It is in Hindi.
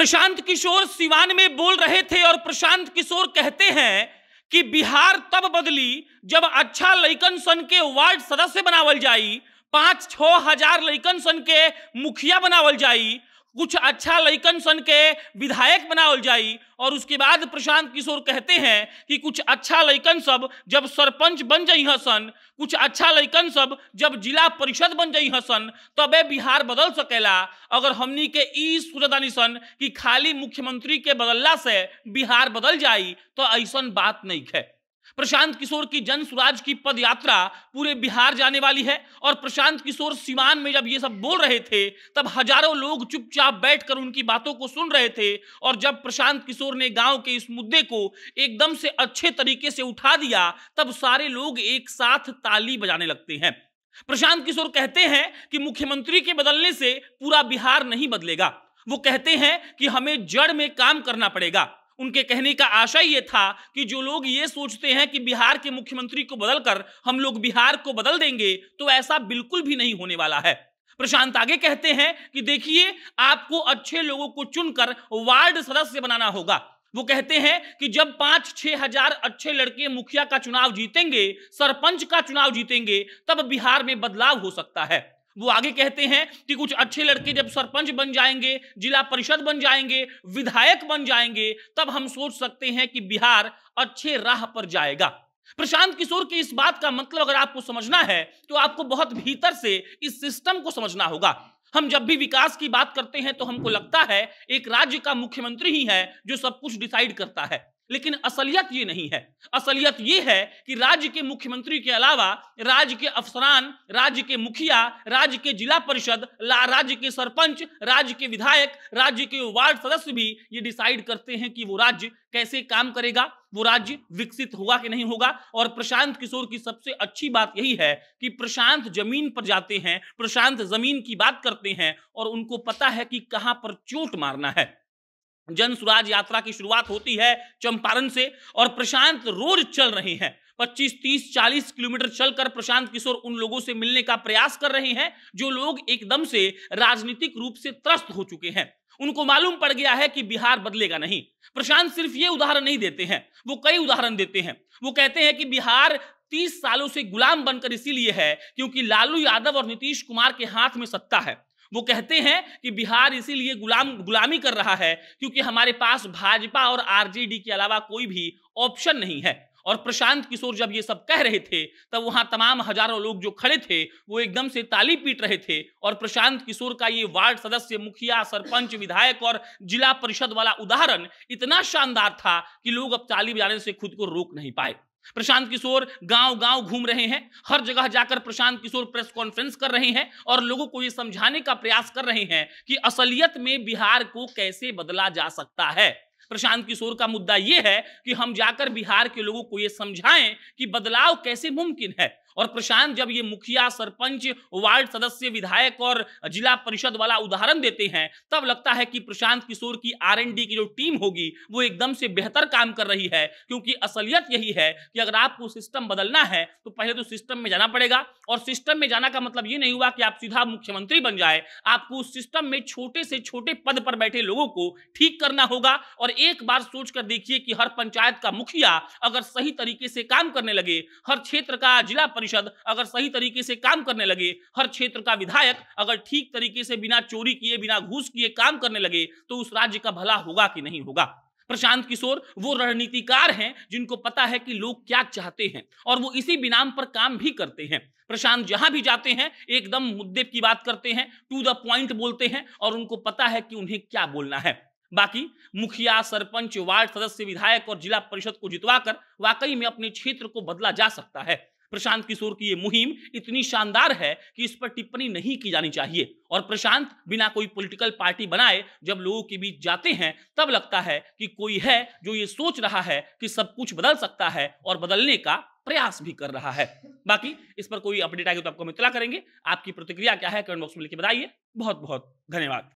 प्रशांत किशोर सिवान में बोल रहे थे और प्रशांत किशोर कहते हैं कि बिहार तब बदली जब अच्छा लैकन सन के वार्ड सदस्य बनावल जाई पांच छह हजार लैकन सन के मुखिया बनावल जाई कुछ अच्छा लैकन सन के विधायक बनावल जाई और उसके बाद प्रशांत किशोर कहते हैं कि कुछ अच्छा लैकन सब जब सरपंच बन जाई हसन कुछ अच्छा लैकन सब जब जिला परिषद बन जाई हसन तबे बिहार बदल सकेला अगर हमनी के ई सूरदानी सन कि खाली मुख्यमंत्री के बदलला से बिहार बदल जाई तो ऐसा बात नहीं है प्रशांत किशोर की जन स्वराज की पद यात्रा पूरे बिहार जाने वाली है और प्रशांत किशोर सीमान में जब ये सब बोल रहे थे तब हजारों लोग चुपचाप बैठकर उनकी बातों को सुन रहे थे और जब प्रशांत किशोर ने गांव के इस मुद्दे को एकदम से अच्छे तरीके से उठा दिया तब सारे लोग एक साथ ताली बजाने लगते हैं प्रशांत किशोर कहते हैं कि मुख्यमंत्री के बदलने से पूरा बिहार नहीं बदलेगा वो कहते हैं कि हमें जड़ में काम करना पड़ेगा उनके कहने का आशय ये था कि जो लोग ये सोचते हैं कि बिहार के मुख्यमंत्री को बदलकर हम लोग बिहार को बदल देंगे तो ऐसा बिल्कुल भी नहीं होने वाला है प्रशांत आगे कहते हैं कि देखिए आपको अच्छे लोगों को चुनकर वार्ड सदस्य बनाना होगा वो कहते हैं कि जब पांच छह हजार अच्छे लड़के मुखिया का चुनाव जीतेंगे सरपंच का चुनाव जीतेंगे तब बिहार में बदलाव हो सकता है वो आगे कहते हैं कि कुछ अच्छे लड़के जब सरपंच बन जाएंगे जिला परिषद बन जाएंगे विधायक बन जाएंगे तब हम सोच सकते हैं कि बिहार अच्छे राह पर जाएगा प्रशांत किशोर की इस बात का मतलब अगर आपको समझना है तो आपको बहुत भीतर से इस सिस्टम को समझना होगा हम जब भी विकास की बात करते हैं तो हमको लगता है एक राज्य का मुख्यमंत्री ही है जो सब कुछ डिसाइड करता है लेकिन असलियत ये नहीं है असलियत ये है कि राज्य के मुख्यमंत्री के अलावा राज्य के अफसरान राज्य के मुखिया राज्य के जिला परिषद राज्य के सरपंच राज्य के विधायक राज्य के वार्ड सदस्य भी ये डिसाइड करते हैं कि वो राज्य कैसे काम करेगा वो राज्य विकसित होगा कि नहीं होगा और प्रशांत किशोर की सबसे अच्छी बात यही है कि प्रशांत जमीन पर जाते हैं प्रशांत जमीन की बात करते हैं और उनको पता है कि कहां पर चोट मारना है जन स्वराज यात्रा की शुरुआत होती है चंपारण से और प्रशांत रोज चल रहे हैं 25, 30, 40 किलोमीटर चलकर प्रशांत किशोर उन लोगों से मिलने का प्रयास कर रहे हैं जो लोग एकदम से राजनीतिक रूप से त्रस्त हो चुके हैं उनको मालूम पड़ गया है कि बिहार बदलेगा नहीं प्रशांत सिर्फ ये उदाहरण नहीं देते हैं वो कई उदाहरण देते हैं वो कहते हैं कि बिहार तीस सालों से गुलाम बनकर इसीलिए है क्योंकि लालू यादव और नीतीश कुमार के हाथ में सत्ता है वो कहते हैं कि बिहार इसीलिए गुलाम गुलामी कर रहा है क्योंकि हमारे पास भाजपा और आरजेडी के अलावा कोई भी ऑप्शन नहीं है और प्रशांत किशोर जब ये सब कह रहे थे तब वहां तमाम हजारों लोग जो खड़े थे वो एकदम से ताली पीट रहे थे और प्रशांत किशोर का ये वार्ड सदस्य मुखिया सरपंच विधायक और जिला परिषद वाला उदाहरण इतना शानदार था कि लोग अब ताली बजाने से खुद को रोक नहीं पाए प्रशांत किशोर गांव गांव घूम रहे हैं हर जगह जाकर प्रशांत किशोर प्रेस कॉन्फ्रेंस कर रहे हैं और लोगों को ये समझाने का प्रयास कर रहे हैं कि असलियत में बिहार को कैसे बदला जा सकता है प्रशांत किशोर का मुद्दा यह है कि हम जाकर बिहार के लोगों को यह समझाएं कि बदलाव कैसे मुमकिन है और प्रशांत जब ये मुखिया सरपंच वार्ड सदस्य विधायक और जिला परिषद वाला उदाहरण देते हैं तब लगता है कि प्रशांत किशोर की आर की जो टीम होगी वो एकदम से बेहतर काम कर रही है क्योंकि असलियत यही है कि अगर आपको सिस्टम बदलना है तो पहले तो सिस्टम में जाना पड़ेगा और सिस्टम में जाना का मतलब ये नहीं हुआ कि आप सीधा मुख्यमंत्री बन जाए आपको उस सिस्टम में छोटे से छोटे पद पर बैठे लोगों को ठीक करना होगा और एक बार सोचकर देखिए कि हर पंचायत का मुखिया अगर सही तरीके से काम करने लगे हर क्षेत्र का जिला परिषद अगर सही तरीके से काम करने लगे हर क्षेत्र का विधायक अगर ठीक तरीके से बिना चोरी किए बिना घूस किए काम करने लगे तो उस राज्य का भला होगा कि नहीं होगा प्रशांत किशोर वो रणनीतिकार हैं जिनको पता है कि लोग क्या चाहते हैं और वो इसी बिनाम पर काम भी करते हैं प्रशांत जहां भी जाते हैं एकदम मुद्दे की बात करते हैं टू द पॉइंट बोलते हैं और उनको पता है कि उन्हें क्या बोलना है बाकी मुखिया सरपंच वार्ड सदस्य विधायक और जिला परिषद को जितवाकर वाकई में अपने क्षेत्र को बदला जा सकता है प्रशांत किशोर की ये मुहिम इतनी शानदार है कि इस पर टिप्पणी नहीं की जानी चाहिए और प्रशांत बिना कोई पॉलिटिकल पार्टी बनाए जब लोगों के बीच जाते हैं तब लगता है कि कोई है जो ये सोच रहा है कि सब कुछ बदल सकता है और बदलने का प्रयास भी कर रहा है बाकी इस पर कोई अपडेट आएगी तो आपको हम इतला करेंगे आपकी प्रतिक्रिया क्या है कमेंट बॉक्स में लिखे बताइए बहुत बहुत धन्यवाद